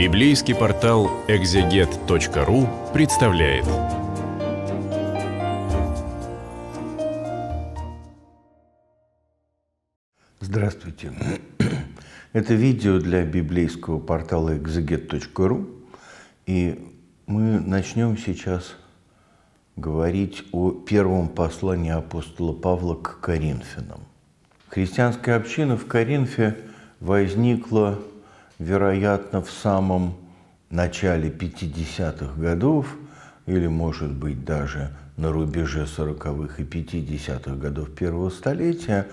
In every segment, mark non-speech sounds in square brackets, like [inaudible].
Библейский портал экзегет.ру представляет. Здравствуйте. [clears throat] Это видео для библейского портала экзегет.ру. И мы начнем сейчас говорить о первом послании апостола Павла к Коринфянам. Христианская община в Коринфе возникла вероятно, в самом начале 50-х годов, или, может быть, даже на рубеже 40-х и 50-х годов первого столетия,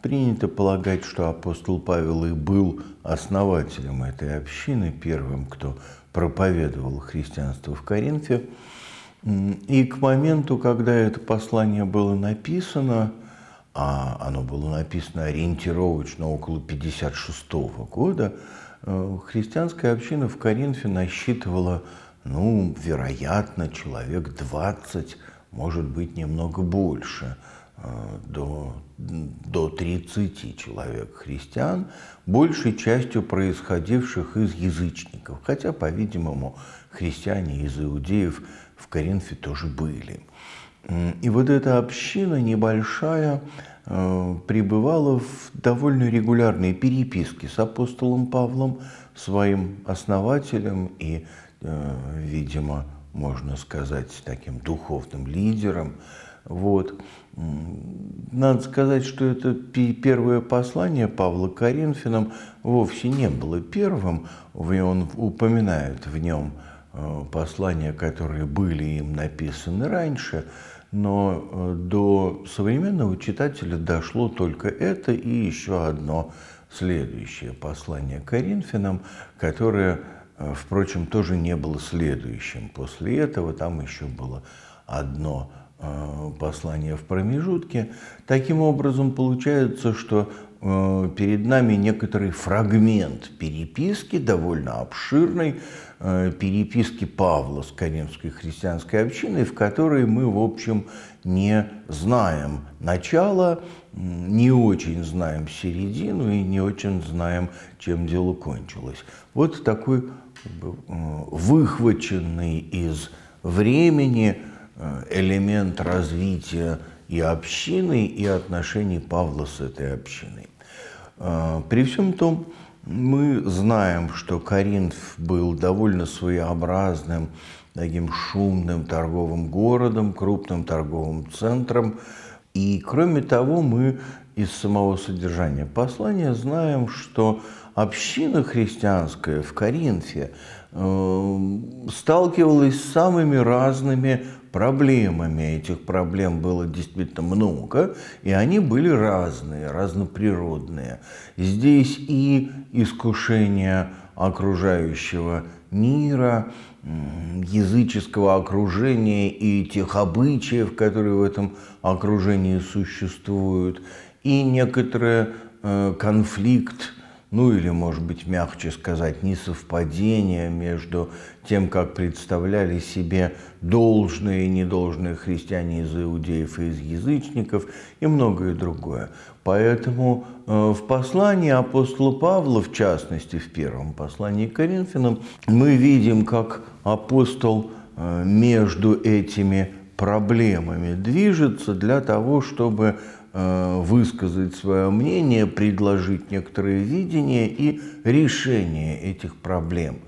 принято полагать, что апостол Павел и был основателем этой общины, первым, кто проповедовал христианство в Коринфе. И к моменту, когда это послание было написано, а оно было написано ориентировочно около 56 года, Э, христианская община в Коринфе насчитывала, ну, вероятно, человек 20, может быть, немного больше, э, до, до 30 человек христиан, большей частью происходивших из язычников, хотя, по-видимому, христиане из иудеев в Коринфе тоже были. И вот эта община небольшая – Э, пребывала в довольно регулярной переписке с апостолом Павлом, своим основателем и, э, видимо, можно сказать, таким духовным лидером. Вот. Надо сказать, что это первое послание Павла Коринфянам вовсе не было первым. Он упоминает в нем э, послания, которые были им написаны раньше – но э, до современного читателя дошло только это и еще одно следующее послание Коринфянам, которое, э, впрочем, тоже не было следующим. После этого там еще было одно э, послание в промежутке. Таким образом, получается, что Э, перед нами некоторый фрагмент переписки, довольно обширной, э, переписки Павла с Каримской христианской общиной, в которой мы, в общем, не знаем начала, не очень знаем середину и не очень знаем, чем дело кончилось. Вот такой э, выхваченный из времени элемент развития и общины, и отношений Павла с этой общиной. А, при всем том, мы знаем, что Коринф был довольно своеобразным, таким шумным торговым городом, крупным торговым центром. И кроме того, мы из самого содержания послания знаем, что община христианская в Коринфе э, сталкивалась с самыми разными проблемами. Этих проблем было действительно много, и они были разные, разноприродные. Здесь и искушение окружающего мира, языческого окружения и тех обычаев, которые в этом окружении существуют, и некоторый э, конфликт ну или, может быть, мягче сказать, несовпадение между тем, как представляли себе должные и недолжные христиане из иудеев и из язычников и многое другое. Поэтому э, в послании апостола Павла, в частности, в первом послании к Коринфянам, мы видим, как апостол э, между этими проблемами движется для того, чтобы Э, высказать свое мнение, предложить некоторые видения и решение этих проблем.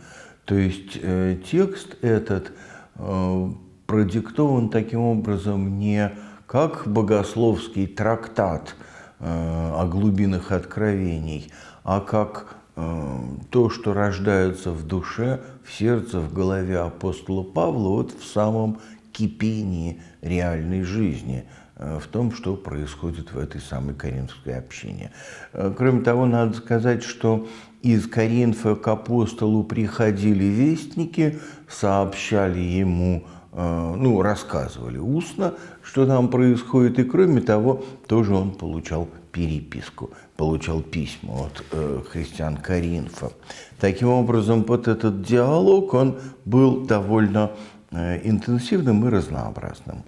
То есть э, текст этот э, продиктован таким образом не как богословский трактат о глубинах откровений, а как то, что рождается в душе, в сердце, в голове апостола Павла, вот в самом кипении реальной жизни – Э, в том, что происходит в этой самой коринфской общине. Э, кроме того, надо сказать, что из Коринфа к апостолу приходили вестники, сообщали ему э, ну, рассказывали устно, что там происходит, и кроме того, тоже он получал переписку, получал письма от э, христиан Каринфа. Таким образом, вот этот диалог, он был довольно э, интенсивным и разнообразным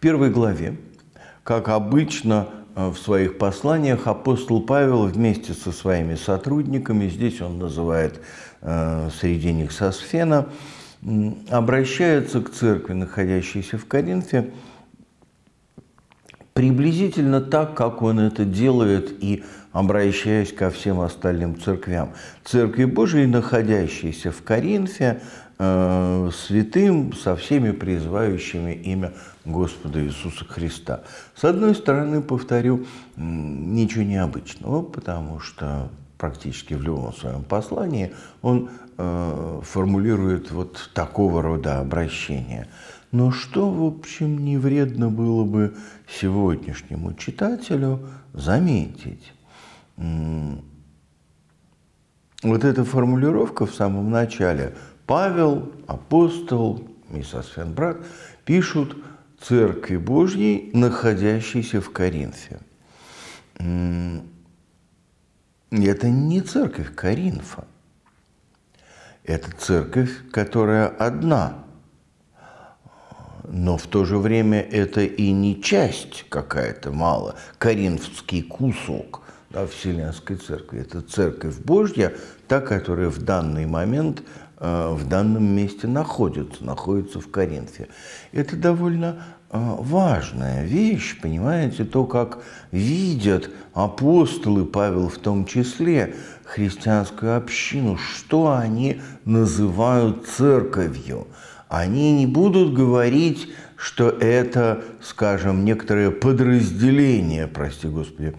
первой главе, как обычно э, в своих посланиях, апостол Павел вместе со своими сотрудниками, здесь он называет э, среди них Сосфена, обращается к церкви, находящейся в Коринфе, приблизительно так, как он это делает и обращаясь ко всем остальным церквям. Церкви Божией, находящейся в Коринфе, Э, святым, со всеми призывающими имя Господа Иисуса Христа. С одной стороны, повторю, ничего необычного, потому что практически в любом своем послании он э, формулирует вот такого рода обращение. Но что, в общем, не вредно было бы сегодняшнему читателю заметить? Вот эта формулировка в самом начале Павел, апостол, Мисосфен брат, пишут Церкви Божьей, находящейся в Коринфе. Это не церковь Коринфа. Это церковь, которая одна. Но в то же время это и не часть какая-то мало, коринфский кусок да, Вселенской Церкви. Это Церковь Божья, та, которая в данный момент Э, в данном месте находятся, находятся в Коринфе. Это довольно э, важная вещь, понимаете, то, как видят апостолы, Павел в том числе, христианскую общину, что они называют церковью. Они не будут говорить, что это, скажем, некоторое подразделение, прости господи,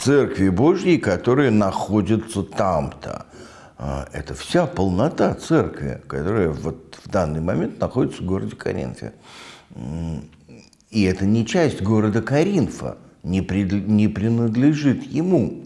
Церкви Божьей, которые находятся там-то. А, это вся полнота церкви, которая вот в данный момент находится в городе Коринфе. И это не часть города Коринфа, не, пред, не принадлежит ему.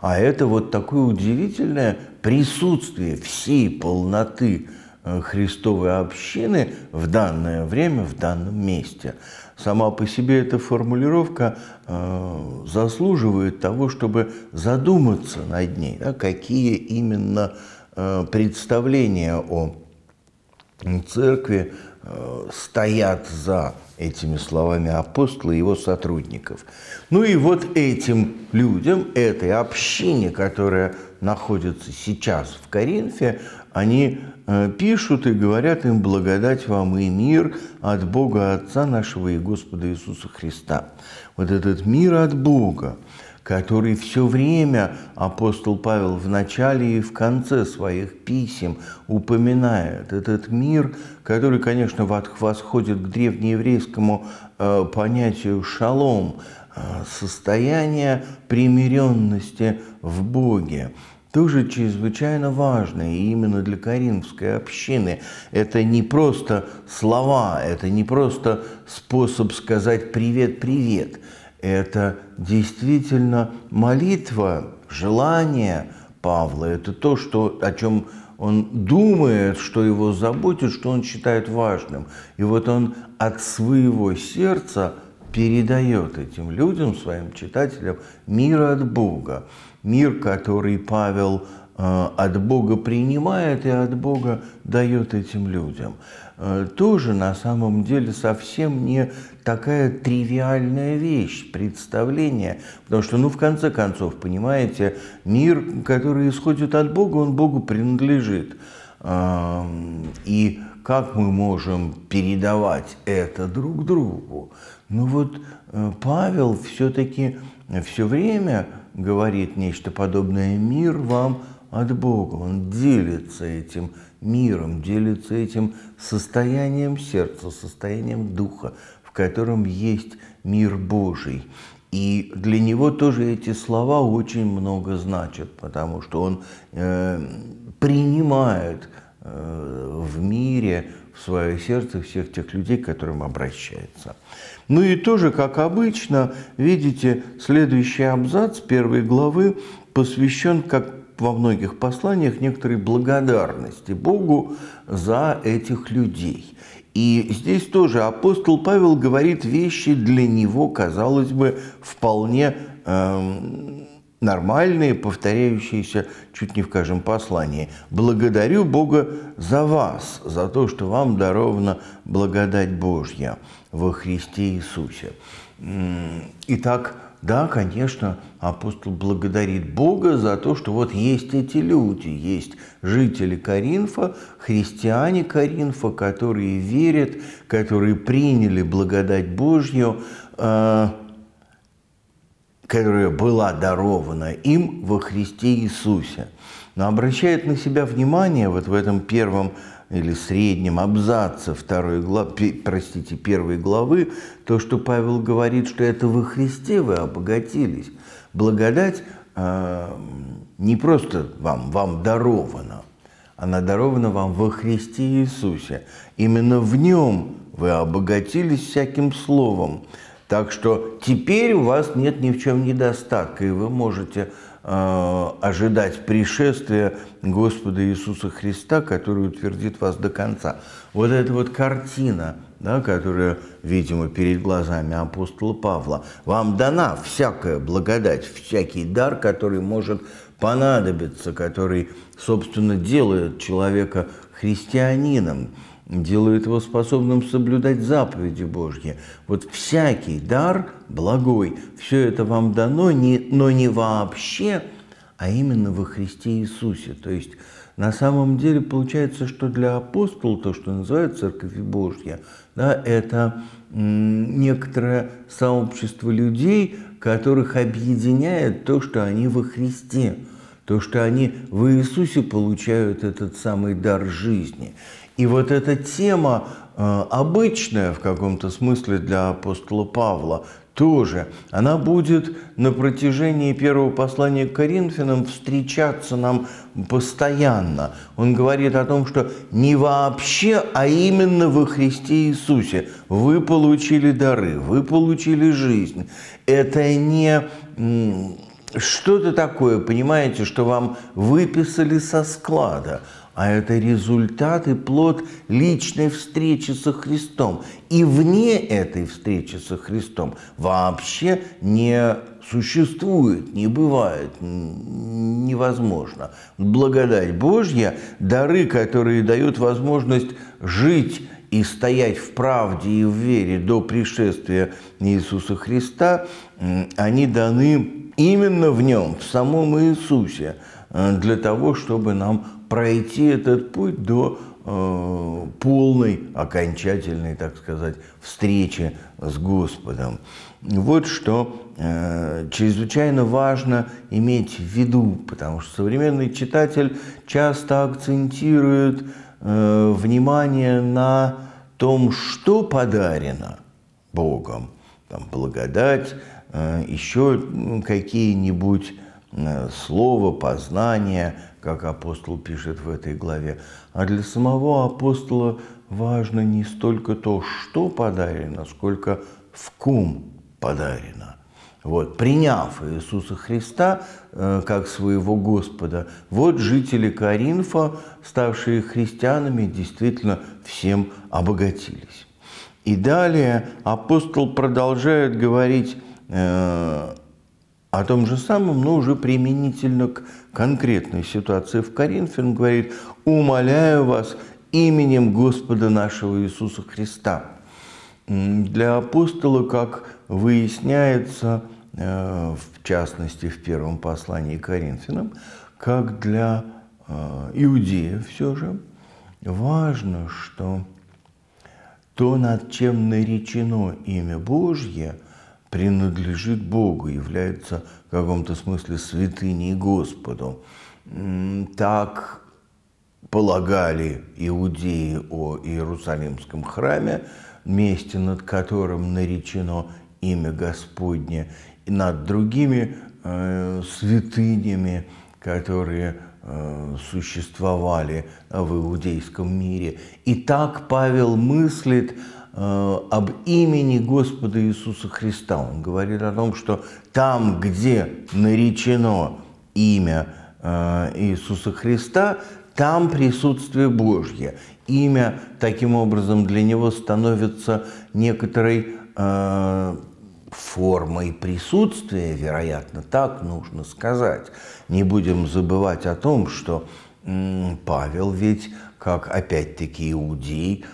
А это вот такое удивительное присутствие всей полноты Э, Христовой общины в данное время, в данном месте. Сама по себе эта формулировка э, заслуживает того, чтобы задуматься над ней, да, какие именно э, представления о церкви стоят за этими словами апостола и его сотрудников. Ну и вот этим людям, этой общине, которая находятся сейчас в Коринфе, они э, пишут и говорят им «благодать вам и мир от Бога Отца нашего и Господа Иисуса Христа». Вот этот мир от Бога, который все время апостол Павел в начале и в конце своих писем упоминает. Этот мир, который, конечно, восходит к древнееврейскому э, понятию «шалом», э, состояние примиренности в Боге тоже чрезвычайно важно. И именно для коринфской общины это не просто слова, это не просто способ сказать «привет, привет». Это действительно молитва, желание Павла. Это то, что, о чем он думает, что его заботит, что он считает важным. И вот он от своего сердца передает этим людям, своим читателям, мир от Бога мир, который Павел э, от Бога принимает и от Бога дает этим людям. Э, тоже на самом деле совсем не такая тривиальная вещь, представление, потому что, ну, в конце концов, понимаете, мир, который исходит от Бога, он Богу принадлежит. Эм, и как мы можем передавать это друг другу? Ну вот э, Павел все-таки все время говорит нечто подобное «мир вам от Бога». Он делится этим миром, делится этим состоянием сердца, состоянием духа, в котором есть мир Божий. И для него тоже эти слова очень много значат, потому что он э, принимает э, в мире в свое сердце всех тех людей, к которым обращается. Ну и тоже, как обычно, видите, следующий абзац первой главы посвящен, как во многих посланиях, некоторой благодарности Богу за этих людей. И здесь тоже апостол Павел говорит вещи для него, казалось бы, вполне эм, нормальные, повторяющиеся чуть не в каждом послании. «Благодарю Бога за вас, за то, что вам дарована благодать Божья во Христе Иисусе». Итак, да, конечно, апостол благодарит Бога за то, что вот есть эти люди, есть жители Каринфа, христиане Каринфа, которые верят, которые приняли благодать Божью, а, которая была дарована им во Христе Иисусе. Но обращает на себя внимание вот в этом первом или среднем абзаце второй главы, простите, первой главы, то, что Павел говорит, что это во Христе вы обогатились. Благодать э, не просто вам, вам дарована, она дарована вам во Христе Иисусе. Именно в нем вы обогатились всяким словом, так что теперь у вас нет ни в чем недостатка, и вы можете э, ожидать пришествия Господа Иисуса Христа, который утвердит вас до конца. Вот эта вот картина, да, которая, видимо, перед глазами апостола Павла, вам дана всякая благодать, всякий дар, который может понадобиться, который, собственно, делает человека христианином делает его способным соблюдать заповеди Божьи. Вот всякий дар благой, все это вам дано, не, но не вообще, а именно во Христе Иисусе. То есть на самом деле получается, что для апостола то, что называют Церковь Божья, да, это некоторое сообщество людей, которых объединяет то, что они во Христе, то, что они в Иисусе получают этот самый дар жизни – и вот эта тема э, обычная в каком-то смысле для апостола Павла тоже, она будет на протяжении первого послания к Коринфянам встречаться нам постоянно. Он говорит о том, что не вообще, а именно во Христе Иисусе вы получили дары, вы получили жизнь. Это не что-то такое, понимаете, что вам выписали со склада – а это результат и плод личной встречи со Христом. И вне этой встречи со Христом вообще не существует, не бывает, невозможно. Благодать Божья, дары, которые дают возможность жить и стоять в правде и в вере до пришествия Иисуса Христа, они даны именно в Нем, в самом Иисусе, э, для того, чтобы нам пройти этот путь до э, полной, окончательной, так сказать, встречи с Господом. Вот что э, чрезвычайно важно иметь в виду, потому что современный читатель часто акцентирует э, внимание на том, что подарено Богом, там, благодать, э, еще какие-нибудь э, слова, познания, как апостол пишет в этой главе. А для самого апостола важно не столько то, что подарено, сколько в ком подарено. Вот, приняв Иисуса Христа э, как своего Господа, вот жители Коринфа, ставшие христианами, действительно всем обогатились. И далее апостол продолжает говорить э, о том же самом, но уже применительно к конкретной ситуации в Коринфе. Он говорит, умоляю вас именем Господа нашего Иисуса Христа. Для апостола, как выясняется, э, в частности, в первом послании Коринфянам, как для э, иудеев все же, важно, что то, над чем наречено имя Божье – принадлежит Богу, является в каком-то смысле святыней Господу. Так полагали иудеи о Иерусалимском храме, месте над которым наречено имя Господне, и над другими э, святынями, которые э, существовали в иудейском мире. И так Павел мыслит Э, об имени Господа Иисуса Христа. Он говорит о том, что там, где наречено имя э, Иисуса Христа, там присутствие Божье. Имя, таким образом, для него становится некоторой э, формой присутствия, вероятно, так нужно сказать. Не будем забывать о том, что Павел ведь, как опять-таки иудей,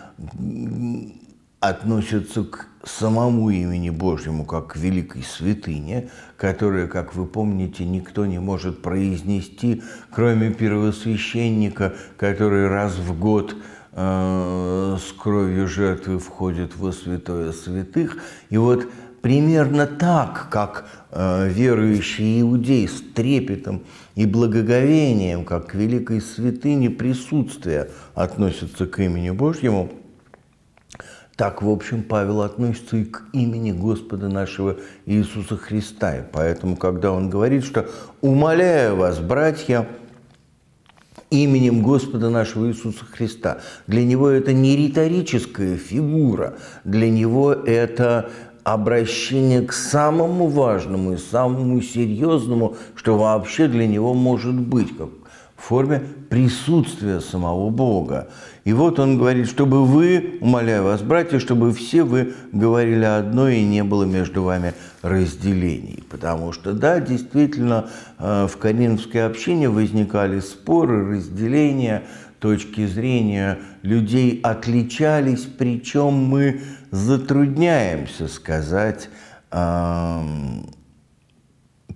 относятся к самому имени Божьему как к великой святыне, которая, как вы помните, никто не может произнести, кроме первосвященника, который раз в год э, с кровью жертвы входит во святое святых. И вот примерно так, как э, верующие иудеи с трепетом и благоговением, как к великой святыне присутствия относятся к имени Божьему – так, в общем, Павел относится и к имени Господа нашего Иисуса Христа. И поэтому, когда он говорит, что «умоляю вас, братья, именем Господа нашего Иисуса Христа», для него это не риторическая фигура, для него это обращение к самому важному и самому серьезному, что вообще для него может быть, как в форме присутствия самого Бога. И вот он говорит, чтобы вы, умоляю вас, братья, чтобы все вы говорили одно и не было между вами разделений. Потому что, да, действительно, э, в Каринской общине возникали споры, разделения, точки зрения людей отличались, причем мы затрудняемся сказать, эм,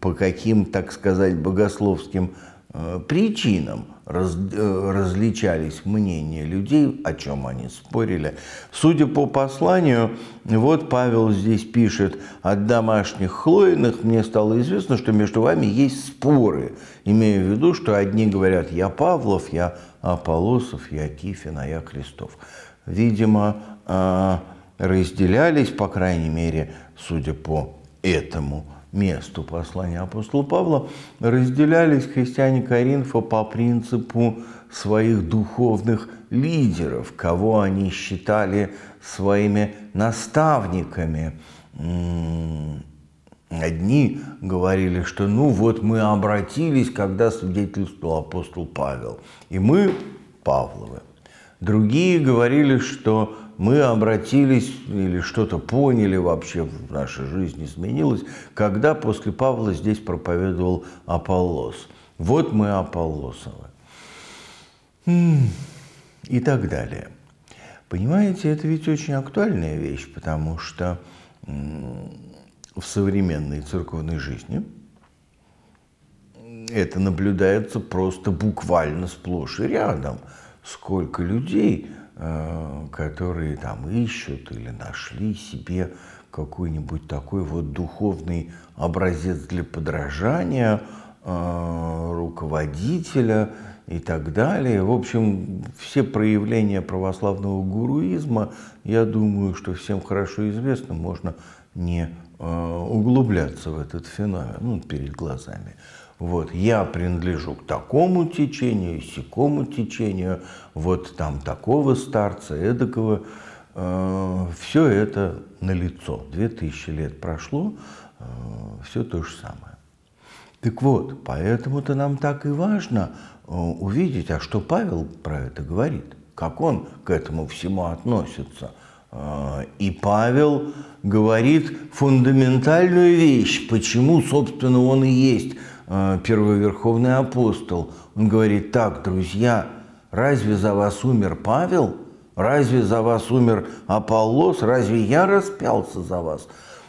по каким, так сказать, богословским Э, причинам раз, э, различались мнения людей, о чем они спорили. Судя по посланию, вот Павел здесь пишет, от домашних Хлоиных мне стало известно, что между вами есть споры, имея в виду, что одни говорят, я Павлов, я Аполосов, я Кифин, а я Христов. Видимо, э, разделялись, по крайней мере, судя по этому месту послания апостола Павла, разделялись христиане Коринфа по принципу своих духовных лидеров, кого они считали своими наставниками. Одни говорили, что ну вот мы обратились, когда свидетельствовал апостол Павел, и мы Павловы. Другие говорили, что мы обратились или что-то поняли вообще в нашей жизни изменилось, когда после Павла здесь проповедовал Аполлос. Вот мы Аполлосовы. И так далее. Понимаете, это ведь очень актуальная вещь, потому что в современной церковной жизни это наблюдается просто буквально сплошь и рядом. Сколько людей Э, которые там ищут или нашли себе какой-нибудь такой вот духовный образец для подражания э, руководителя и так далее. В общем, все проявления православного гуруизма, я думаю, что всем хорошо известно, можно не э, углубляться в этот феномен, ну, перед глазами. Вот, я принадлежу к такому течению, секому течению, вот там такого старца, эдакого. Э, все это налицо. Две тысячи лет прошло, э, все то же самое. Так вот, поэтому-то нам так и важно э, увидеть, а что Павел про это говорит, как он к этому всему относится. Э, и Павел говорит фундаментальную вещь, почему, собственно, он и есть – Э, первый верховный апостол. Он говорит, так, друзья, разве за вас умер Павел? Разве за вас умер Аполлос? Разве я распялся за вас?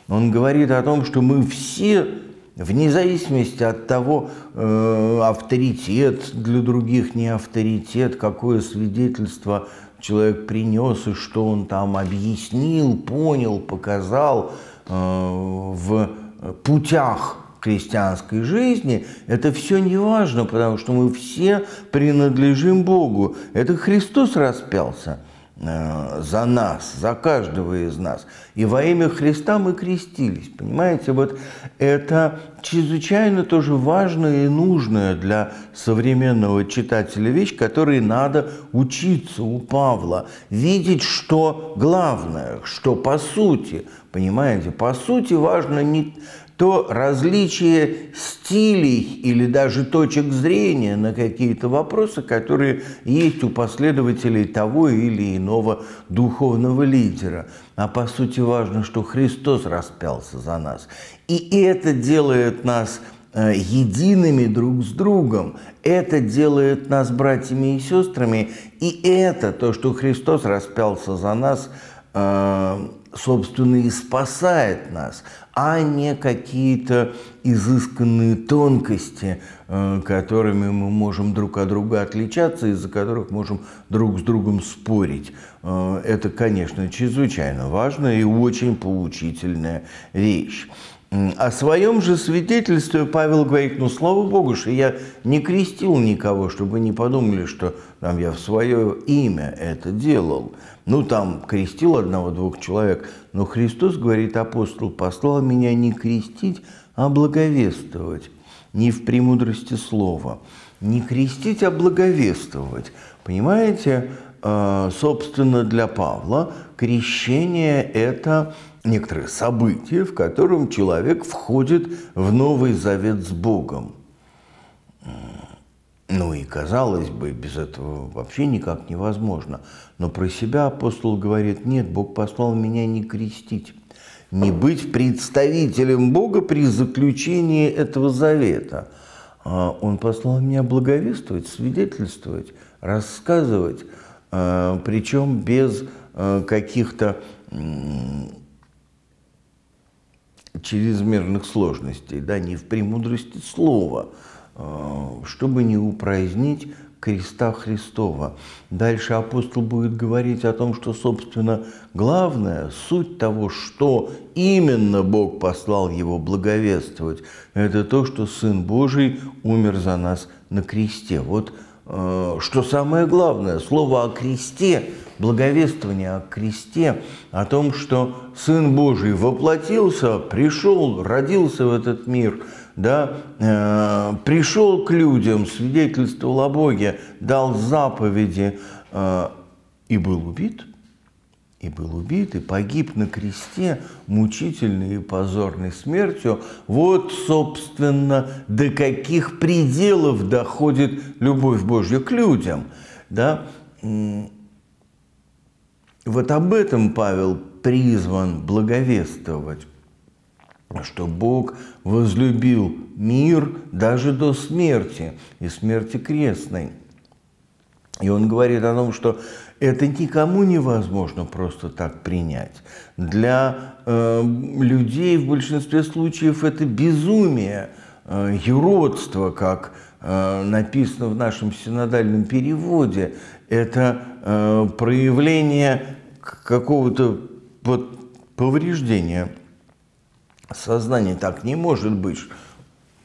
Он говорит о том, что мы все, вне зависимости от того, э, авторитет для других, не авторитет, какое свидетельство человек принес и что он там объяснил, понял, показал э, в путях христианской жизни, это все не важно, потому что мы все принадлежим Богу. Это Христос распялся э, за нас, за каждого из нас. И во имя Христа мы крестились, понимаете? Вот это чрезвычайно тоже важная и нужная для современного читателя вещь, которой надо учиться у Павла. Видеть, что главное, что по сути, понимаете? По сути важно не то различие стилей или даже точек зрения на какие-то вопросы, которые есть у последователей того или иного духовного лидера. А по сути важно, что Христос распялся за нас. И это делает нас э, едиными друг с другом. Это делает нас братьями и сестрами. И это то, что Христос распялся за нас, э, собственно, и спасает нас а не какие-то изысканные тонкости, э, которыми мы можем друг от друга отличаться, из-за которых можем друг с другом спорить. Э, это, конечно, чрезвычайно важная и очень поучительная вещь. О своем же свидетельстве Павел говорит, ну, слава Богу, что я не крестил никого, чтобы не подумали, что там, я в свое имя это делал. Ну, там крестил одного-двух человек, но Христос, говорит апостол, послал меня не крестить, а благовествовать, не в премудрости слова. Не крестить, а благовествовать. Понимаете, а, собственно, для Павла крещение – это некоторое событие, в котором человек входит в Новый Завет с Богом. Ну и, казалось бы, без этого вообще никак невозможно. Но про себя апостол говорит, нет, Бог послал меня не крестить, не быть представителем Бога при заключении этого завета. А Он послал меня благовествовать, свидетельствовать, рассказывать, а, причем без а, каких-то чрезмерных сложностей, да, не в премудрости слова – Э, чтобы не упразднить креста Христова. Дальше апостол будет говорить о том, что, собственно, главное, суть того, что именно Бог послал его благовествовать, это то, что Сын Божий умер за нас на кресте. Вот э, что самое главное, слово о кресте, благовествование о кресте, о том, что Сын Божий воплотился, пришел, родился в этот мир – да, э, пришел к людям, свидетельствовал о Боге, дал заповеди э, и был убит, и был убит, и погиб на кресте мучительной и позорной смертью. Вот, собственно, до каких пределов доходит любовь Божья к людям. Да? Вот об этом Павел призван благовествовать что Бог возлюбил мир даже до смерти и смерти крестной. И он говорит о том, что это никому невозможно просто так принять. Для э, людей в большинстве случаев это безумие, э, юродство, как э, написано в нашем синодальном переводе. Это э, проявление какого-то вот, повреждения – сознание так не может быть.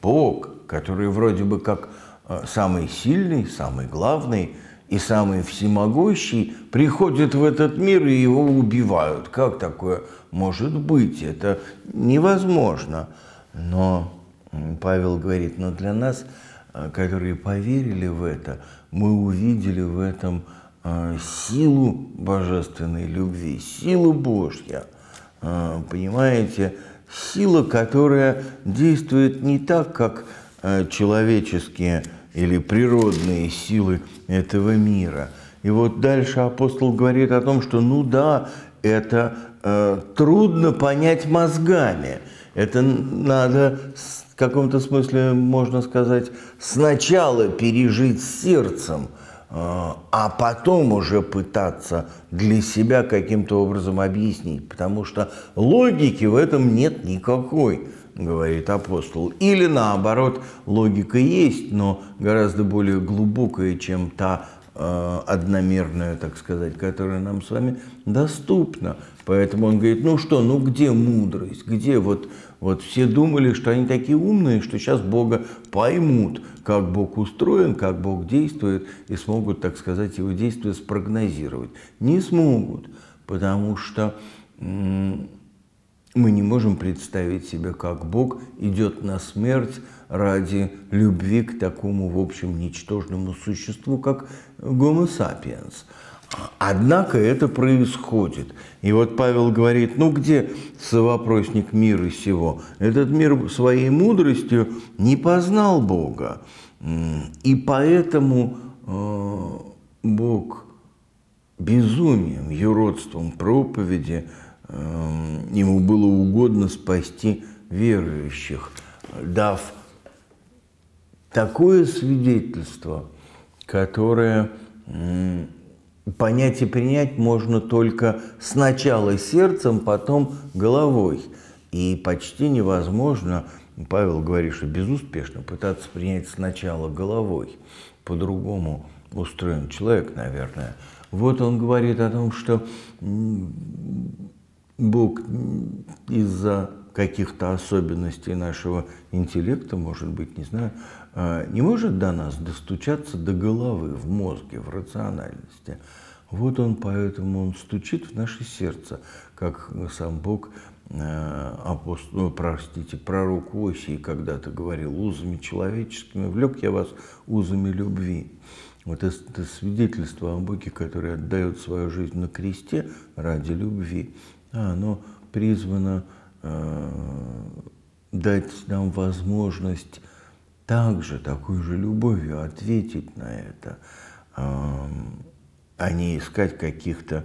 Бог, который вроде бы как э, самый сильный, самый главный и самый всемогущий, приходит в этот мир и его убивают. Как такое может быть? Это невозможно. Но Павел говорит, но для нас, э, которые поверили в это, мы увидели в этом э, силу божественной любви, силу Божья. Понимаете, сила, которая действует не так, как э, человеческие или природные силы этого мира. И вот дальше апостол говорит о том, что ну да, это э, трудно понять мозгами. Это надо в каком-то смысле, можно сказать, сначала пережить сердцем, а, а потом уже пытаться для себя каким-то образом объяснить, потому что логики в этом нет никакой, говорит апостол. Или наоборот, логика есть, но гораздо более глубокая, чем та э, одномерная, так сказать, которая нам с вами доступна. Поэтому он говорит, ну что, ну где мудрость, где вот, вот все думали, что они такие умные, что сейчас Бога поймут, как Бог устроен, как Бог действует, и смогут, так сказать, его действия спрогнозировать. Не смогут, потому что мы не можем представить себе, как Бог идет на смерть ради любви к такому, в общем, ничтожному существу, как гомо сапиенс. Однако это происходит. И вот Павел говорит, ну где совопросник мира сего? Этот мир своей мудростью не познал Бога. И поэтому э, Бог безумием, юродством проповеди э, ему было угодно спасти верующих, дав такое свидетельство, которое понять и принять можно только сначала сердцем, потом головой. И почти невозможно, Павел говорит, что безуспешно пытаться принять сначала головой. По-другому устроен человек, наверное. Вот он говорит о том, что Бог из-за каких-то особенностей нашего интеллекта, может быть, не знаю, а, не может до нас достучаться до головы, в мозге, в рациональности. Вот он, поэтому он стучит в наше сердце, как сам Бог э, апостол, ну, простите, пророк Осии когда-то говорил, узами человеческими влек я вас узами любви. Вот это свидетельство о Боге, который отдает свою жизнь на кресте ради любви, а оно призвано э, дать нам возможность также такой же любовью ответить на это. Э, а не искать каких-то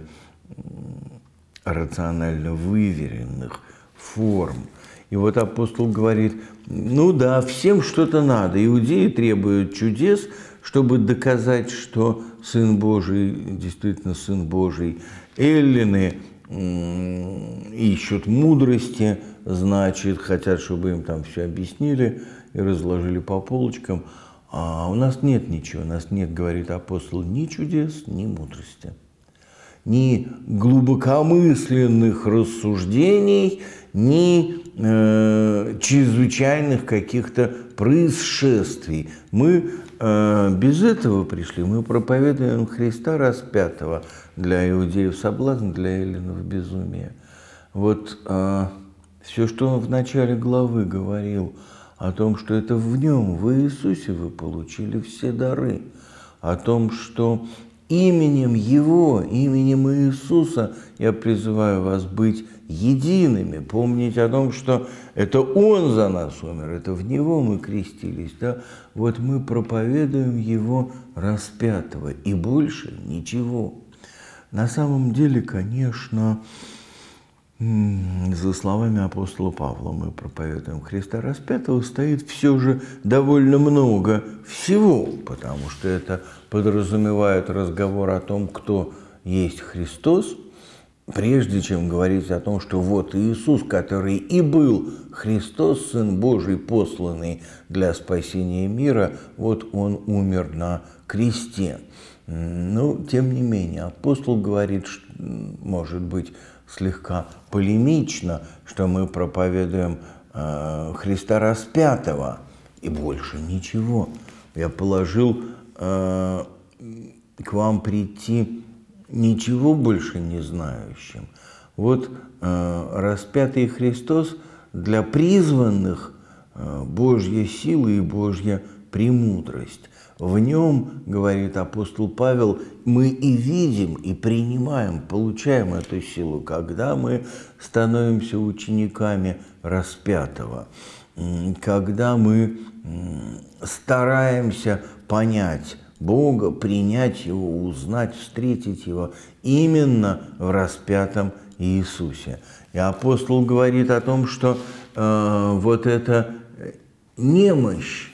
рационально выверенных форм. И вот апостол говорит, ну да, всем что-то надо. Иудеи требуют чудес, чтобы доказать, что Сын Божий действительно Сын Божий. Эллины ищут мудрости, значит, хотят, чтобы им там все объяснили и разложили по полочкам – а у нас нет ничего, у нас нет, говорит апостол, ни чудес, ни мудрости, ни глубокомысленных рассуждений, ни э, чрезвычайных каких-то происшествий. Мы э, без этого пришли, мы проповедуем Христа распятого для иудеев соблазн, для эллинов безумие. Вот э, все, что он в начале главы говорил – о том, что это в нем, в Иисусе вы получили все дары, о том, что именем Его, именем Иисуса я призываю вас быть едиными, помнить о том, что это Он за нас умер, это в Него мы крестились, да? Вот мы проповедуем Его распятого и больше ничего. На самом деле, конечно, за словами апостола Павла мы проповедуем Христа распятого, стоит все же довольно много всего, потому что это подразумевает разговор о том, кто есть Христос, прежде чем говорить о том, что вот Иисус, который и был Христос, Сын Божий, посланный для спасения мира, вот Он умер на кресте. Но, тем не менее, апостол говорит, что, может быть, слегка полемично, что мы проповедуем э, Христа распятого и больше ничего. Я положил э, к вам прийти ничего больше не знающим. Вот э, распятый Христос для призванных э, Божья сила и Божья премудрость. В нем, говорит апостол Павел, мы и видим, и принимаем, получаем эту силу, когда мы становимся учениками распятого, когда мы стараемся понять Бога, принять Его, узнать, встретить Его именно в распятом Иисусе. И апостол говорит о том, что э, вот эта немощь,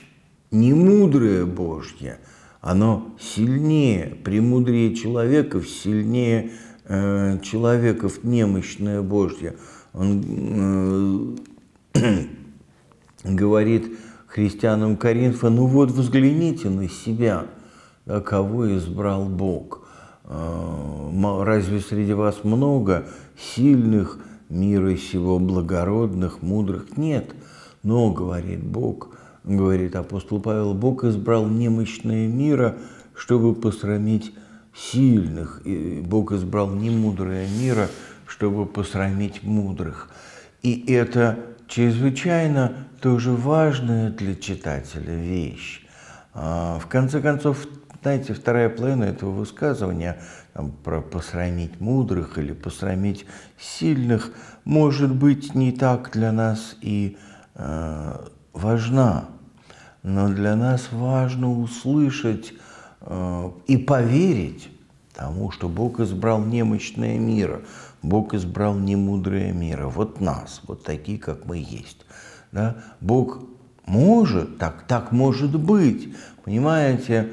немудрое Божье, оно сильнее, премудрее человеков, сильнее э, человеков немощное Божье. Он э, [clears throat] говорит христианам Коринфа, ну вот взгляните на себя, да, кого избрал Бог. Э, разве среди вас много сильных мира сего, благородных, мудрых? Нет. Но, говорит Бог, говорит апостол Павел, Бог избрал немощное мира, чтобы посрамить сильных. И Бог избрал немудрое мира, чтобы посрамить мудрых. И это чрезвычайно тоже важная для читателя вещь. А, в конце концов, знаете, вторая половина этого высказывания там, про посрамить мудрых или посрамить сильных может быть не так для нас и а, важна, но для нас важно услышать э, и поверить тому, что Бог избрал немощное мира, Бог избрал немудрое мира, вот нас, вот такие, как мы есть. Да? Бог может, так, так может быть, понимаете,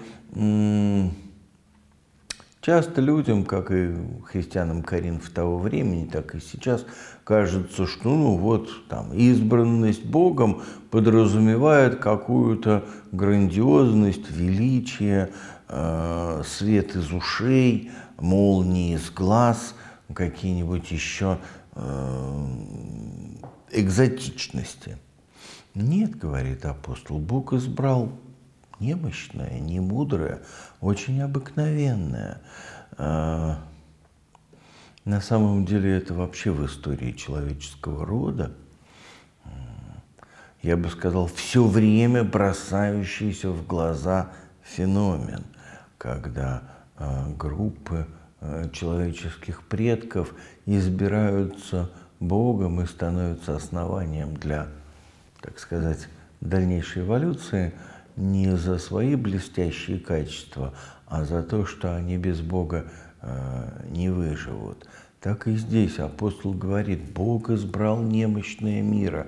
Часто людям, как и христианам Коринф того времени, так и сейчас, кажется, что ну вот там избранность Богом подразумевает какую-то грандиозность, величие, э, свет из ушей, молнии из глаз, какие-нибудь еще э, экзотичности. Нет, говорит апостол, Бог избрал немощная, не мудрая, очень обыкновенная. На самом деле это вообще в истории человеческого рода, я бы сказал, все время бросающийся в глаза феномен, когда а, группы а, человеческих предков избираются Богом и становятся основанием для, так сказать, дальнейшей эволюции – не за свои блестящие качества, а за то, что они без Бога э, не выживут. Так и здесь апостол говорит, Бог избрал немощное мира.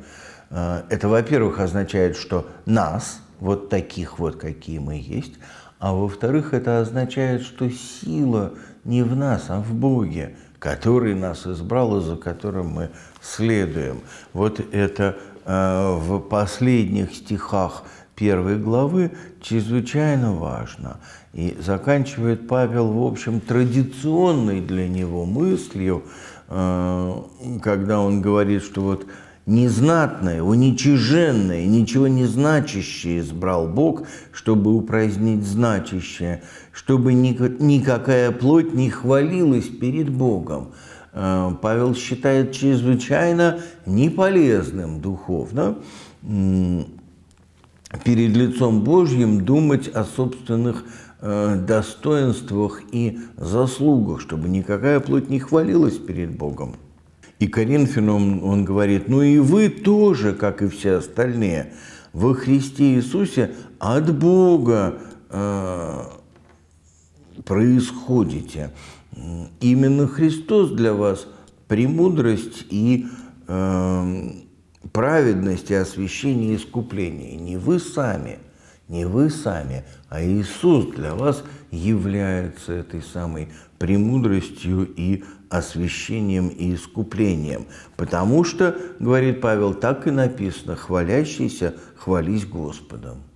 Э, это, во-первых, означает, что нас, вот таких вот, какие мы есть, а во-вторых, это означает, что сила не в нас, а в Боге, который нас избрал и за которым мы следуем. Вот это э, в последних стихах первой главы чрезвычайно важно. И заканчивает Павел, в общем, традиционной для него мыслью, э, когда он говорит, что вот незнатное, уничиженное, ничего не значащее избрал Бог, чтобы упразднить значащее, чтобы никакая плоть не хвалилась перед Богом. Э, Павел считает чрезвычайно неполезным духовно перед лицом Божьим думать о собственных э, достоинствах и заслугах, чтобы никакая плоть не хвалилась перед Богом. И Коринфянам он говорит, ну и вы тоже, как и все остальные, во Христе Иисусе от Бога э, происходите. Именно Христос для вас премудрость и э, праведности, освящения и искупления. Не вы сами, не вы сами, а Иисус для вас является этой самой премудростью и освящением и искуплением. Потому что, говорит Павел, так и написано, хвалящийся хвались Господом.